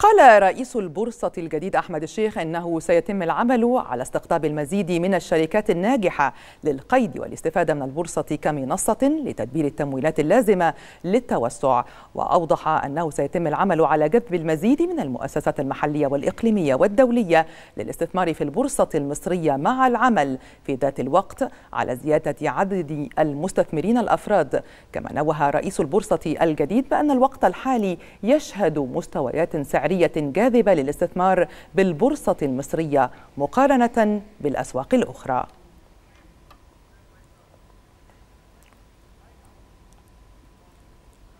قال رئيس البورصة الجديد أحمد الشيخ أنه سيتم العمل على استقطاب المزيد من الشركات الناجحة للقيد والاستفادة من البورصة كمنصة لتدبير التمويلات اللازمة للتوسع وأوضح أنه سيتم العمل على جذب المزيد من المؤسسات المحلية والإقليمية والدولية للاستثمار في البورصة المصرية مع العمل في ذات الوقت على زيادة عدد المستثمرين الأفراد كما نوه رئيس البورصة الجديد بأن الوقت الحالي يشهد مستويات سعر استثمارية جاذبة للاستثمار بالبورصة المصرية مقارنة بالأسواق الأخرى